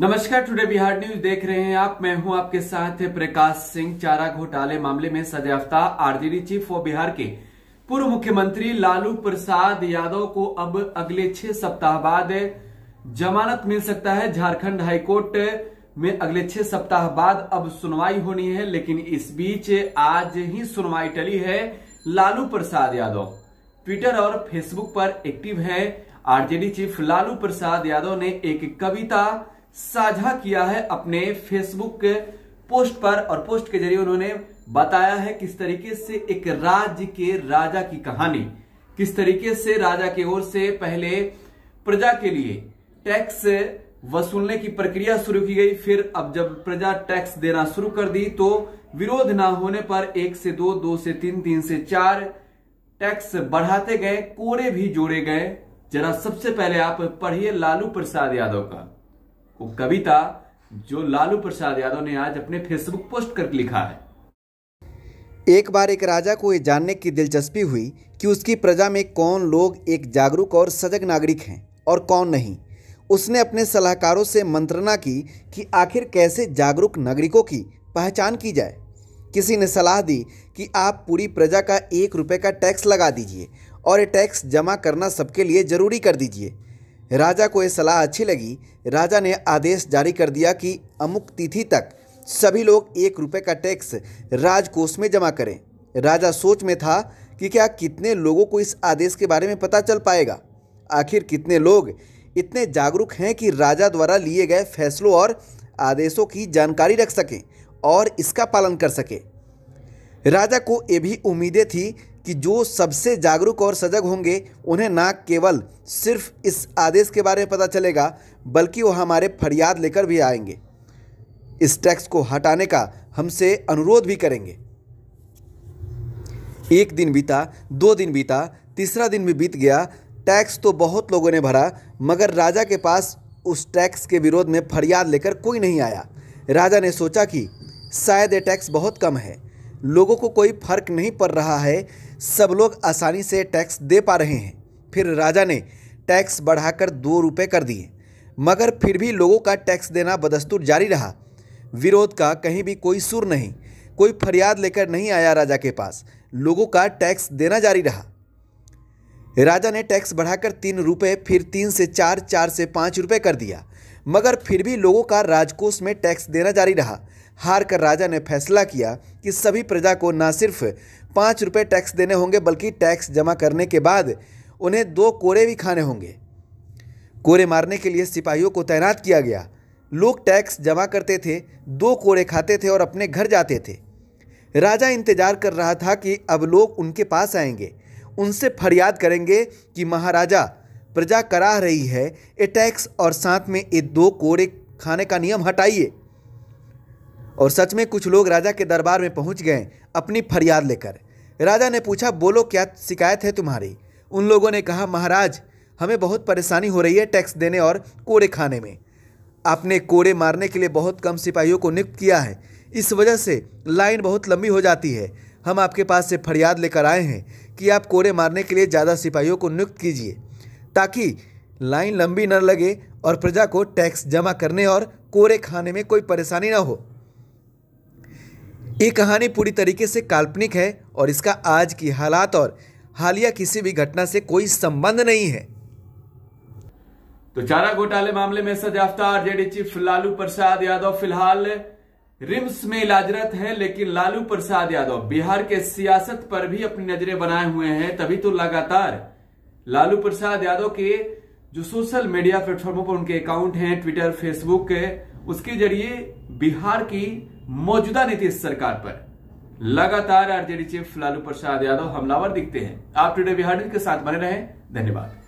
नमस्कार today Bihar news देख रहे हैं आप मैं हूं आपके साथ प्रकाश सिंह चारा घोटाले मामले में सजाफ्ता आरजेडी चीफ ऑफ बिहार के पूर्व मुख्यमंत्री लालू प्रसाद यादव को अब अगले छह सप्ताह बाद जमानत मिल सकता है झारखंड हाईकोर्ट में अगले छह सप्ताह बाद अब सुनवाई होनी है लेकिन इस बीच आज ही सुनवाई टली है लालू प्रसाद यादव ट्विटर और फेसबुक पर एक्टिव है आरजेडी चीफ लालू प्रसाद यादव ने एक कविता साझा किया है अपने फेसबुक के पोस्ट पर और पोस्ट के जरिए उन्होंने बताया है किस तरीके से एक राज्य के राजा की कहानी किस तरीके से राजा की ओर से पहले प्रजा के लिए टैक्स वसूलने की प्रक्रिया शुरू की गई फिर अब जब प्रजा टैक्स देना शुरू कर दी तो विरोध ना होने पर एक से दो दो से तीन तीन से चार टैक्स बढ़ाते गए कोड़े भी जोड़े गए जरा सबसे पहले आप पढ़िए लालू प्रसाद यादव का वो कविता जो लालू प्रसाद यादव ने आज अपने फेसबुक पोस्ट कर लिखा है एक बार एक राजा को ये जानने की दिलचस्पी हुई कि उसकी प्रजा में कौन लोग एक जागरूक और सजग नागरिक हैं और कौन नहीं उसने अपने सलाहकारों से मंत्रणा की कि आखिर कैसे जागरूक नागरिकों की पहचान की जाए किसी ने सलाह दी कि आप पूरी प्रजा का एक रुपये का टैक्स लगा दीजिए और ये टैक्स जमा करना सबके लिए ज़रूरी कर दीजिए राजा को ये सलाह अच्छी लगी राजा ने आदेश जारी कर दिया कि अमुक तिथि तक सभी लोग एक रुपये का टैक्स राजकोष में जमा करें राजा सोच में था कि क्या कितने लोगों को इस आदेश के बारे में पता चल पाएगा आखिर कितने लोग इतने जागरूक हैं कि राजा द्वारा लिए गए फैसलों और आदेशों की जानकारी रख सकें और इसका पालन कर सकें राजा को ये भी उम्मीदें थी कि जो सबसे जागरूक और सजग होंगे उन्हें ना केवल सिर्फ इस आदेश के बारे में पता चलेगा बल्कि वह हमारे फरियाद लेकर भी आएंगे इस टैक्स को हटाने का हमसे अनुरोध भी करेंगे एक दिन बीता दो दिन बीता तीसरा दिन भी बीत गया टैक्स तो बहुत लोगों ने भरा मगर राजा के पास उस टैक्स के विरोध में फरियाद लेकर कोई नहीं आया राजा ने सोचा कि शायद ये टैक्स बहुत कम है लोगों को कोई फर्क नहीं पड़ रहा है सब लोग आसानी से टैक्स दे पा रहे हैं फिर राजा ने टैक्स बढ़ाकर दो रुपये कर दिए मगर फिर भी लोगों का टैक्स देना बदस्तूर जारी रहा विरोध का कहीं भी कोई सुर नहीं कोई फरियाद लेकर नहीं आया राजा के पास लोगों का टैक्स देना जारी रहा राजा ने टैक्स बढ़ाकर तीन रुपये फिर तीन से चार चार से पाँच रुपये कर दिया मगर फिर भी लोगों का राजकोष में टैक्स देना जारी रहा हार कर राजा ने फैसला किया कि सभी प्रजा को न सिर्फ पाँच रुपये टैक्स देने होंगे बल्कि टैक्स जमा करने के बाद उन्हें दो कोरे भी खाने होंगे कोरे मारने के लिए सिपाहियों को तैनात किया गया लोग टैक्स जमा करते थे दो कोरे खाते थे और अपने घर जाते थे राजा इंतजार कर रहा था कि अब लोग उनके पास आएंगे उनसे फरियाद करेंगे कि महाराजा प्रजा करा रही है ए टैक्स और साथ में ये दो कोड़े खाने का नियम हटाइए और सच में कुछ लोग राजा के दरबार में पहुंच गए अपनी फरियाद लेकर राजा ने पूछा बोलो क्या शिकायत है तुम्हारी उन लोगों ने कहा महाराज हमें बहुत परेशानी हो रही है टैक्स देने और कोड़े खाने में आपने कोड़े मारने के लिए बहुत कम सिपाहियों को नियुक्त किया है इस वजह से लाइन बहुत लंबी हो जाती है हम आपके पास से फरियाद लेकर आए हैं कि आप कोड़े मारने के लिए ज़्यादा सिपाहियों को नियुक्त कीजिए ताकि लाइन लंबी न लगे और प्रजा को टैक्स जमा करने और कोरे खाने में कोई परेशानी न हो ये कहानी पूरी तरीके से काल्पनिक है और इसका आज की हालात और हालिया किसी भी घटना से कोई संबंध नहीं है तो चारा घोटाले मामले में सजाफ्ता आरजेडी चीफ लालू प्रसाद यादव फिलहाल रिम्स में इलाजरत है लेकिन लालू प्रसाद यादव बिहार के सियासत पर भी अपनी नजरें बनाए हुए हैं तभी तो लगातार लालू प्रसाद यादव के जो सोशल मीडिया प्लेटफॉर्मों पर उनके अकाउंट हैं ट्विटर फेसबुक के उसके जरिए बिहार की मौजूदा नीतीश सरकार पर लगातार आरजेडी चीफ लालू प्रसाद यादव हमलावर दिखते हैं आप टुडे बिहार के साथ बने रहें धन्यवाद